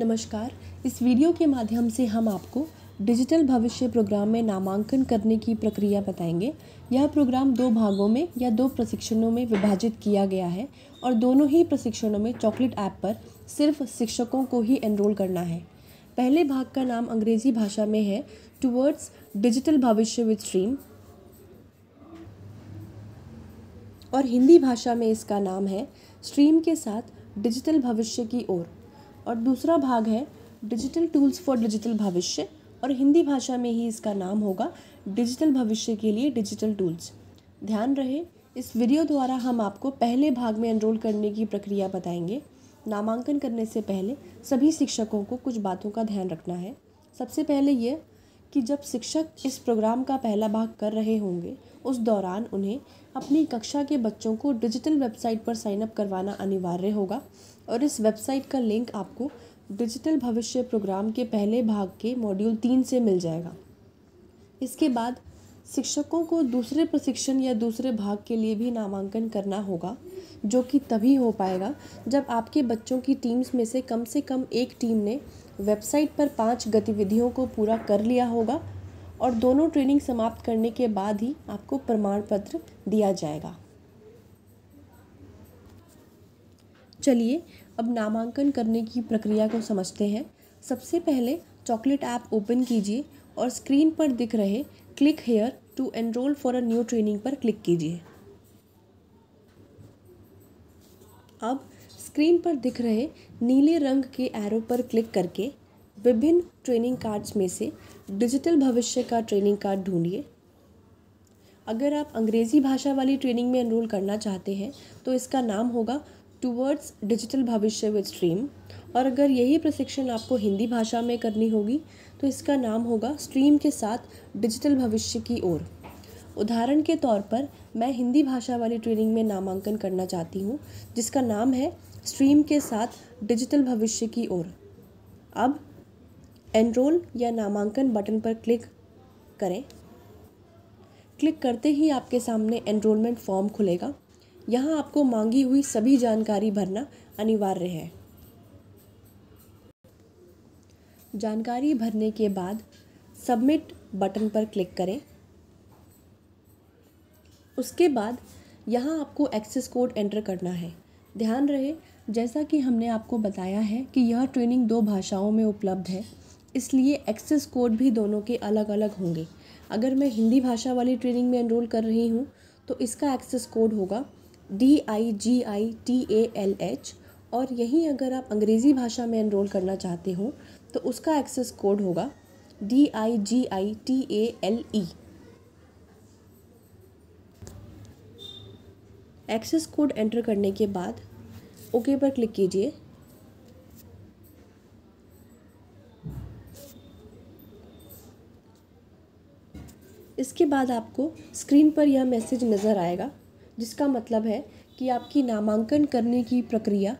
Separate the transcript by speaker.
Speaker 1: नमस्कार इस वीडियो के माध्यम से हम आपको डिजिटल भविष्य प्रोग्राम में नामांकन करने की प्रक्रिया बताएंगे यह प्रोग्राम दो भागों में या दो प्रशिक्षणों में विभाजित किया गया है और दोनों ही प्रशिक्षणों में चॉकलेट ऐप पर सिर्फ शिक्षकों को ही एनरोल करना है पहले भाग का नाम अंग्रेजी भाषा में है टूवर्ड्स डिजिटल भविष्य विद स्ट्रीम और हिंदी भाषा में इसका नाम है स्ट्रीम के साथ डिजिटल भविष्य की ओर और दूसरा भाग है डिजिटल टूल्स फॉर डिजिटल भविष्य और हिंदी भाषा में ही इसका नाम होगा डिजिटल भविष्य के लिए डिजिटल टूल्स ध्यान रहे इस वीडियो द्वारा हम आपको पहले भाग में एनरोल करने की प्रक्रिया बताएंगे नामांकन करने से पहले सभी शिक्षकों को कुछ बातों का ध्यान रखना है सबसे पहले ये कि जब शिक्षक इस प्रोग्राम का पहला भाग कर रहे होंगे उस दौरान उन्हें अपनी कक्षा के बच्चों को डिजिटल वेबसाइट पर साइनअप करवाना अनिवार्य होगा और इस वेबसाइट का लिंक आपको डिजिटल भविष्य प्रोग्राम के पहले भाग के मॉड्यूल तीन से मिल जाएगा इसके बाद शिक्षकों को दूसरे प्रशिक्षण या दूसरे भाग के लिए भी नामांकन करना होगा जो कि तभी हो पाएगा जब आपके बच्चों की टीम्स में से कम से कम एक टीम ने वेबसाइट पर पांच गतिविधियों को पूरा कर लिया होगा और दोनों ट्रेनिंग समाप्त करने के बाद ही आपको प्रमाण पत्र दिया जाएगा चलिए अब नामांकन करने की प्रक्रिया को समझते हैं सबसे पहले चॉकलेट ऐप ओपन कीजिए और स्क्रीन पर दिख रहे click here to enroll for a new training पर क्लिक कीजिए अब स्क्रीन पर दिख रहे नीले रंग के एरो पर क्लिक करके विभिन्न ट्रेनिंग कार्ड्स में से डिजिटल भविष्य का ट्रेनिंग कार्ड ढूंढिए अगर आप अंग्रेज़ी भाषा वाली ट्रेनिंग में एनरोल करना चाहते हैं तो इसका नाम होगा टूवर्ड्स डिजिटल भविष्य विद स्ट्रीम और अगर यही प्रशिक्षण आपको हिंदी भाषा में करनी होगी तो इसका नाम होगा स्ट्रीम के साथ डिजिटल भविष्य की ओर उदाहरण के तौर पर मैं हिंदी भाषा वाली ट्रेनिंग में नामांकन करना चाहती हूँ जिसका नाम है स्ट्रीम के साथ डिजिटल भविष्य की ओर अब एनरोल या नामांकन बटन पर क्लिक करें क्लिक करते ही आपके सामने एनरोलमेंट फॉर्म खुलेगा यहाँ आपको मांगी हुई सभी जानकारी भरना अनिवार्य है जानकारी भरने के बाद सबमिट बटन पर क्लिक करें उसके बाद यहाँ आपको एक्सेस कोड एंटर करना है ध्यान रहे जैसा कि हमने आपको बताया है कि यह ट्रेनिंग दो भाषाओं में उपलब्ध है इसलिए एक्सेस कोड भी दोनों के अलग अलग होंगे अगर मैं हिंदी भाषा वाली ट्रेनिंग में एनरोल कर रही हूँ तो इसका एक्सेस कोड होगा D I G I T A L H और यहीं अगर आप अंग्रेज़ी भाषा में एनरोल करना चाहते हो तो उसका एक्सेस कोड होगा D I G I T A L E access code enter करने के बाद ओके पर क्लिक कीजिए इसके बाद आपको स्क्रीन पर यह मैसेज नज़र आएगा जिसका मतलब है कि आपकी नामांकन करने की प्रक्रिया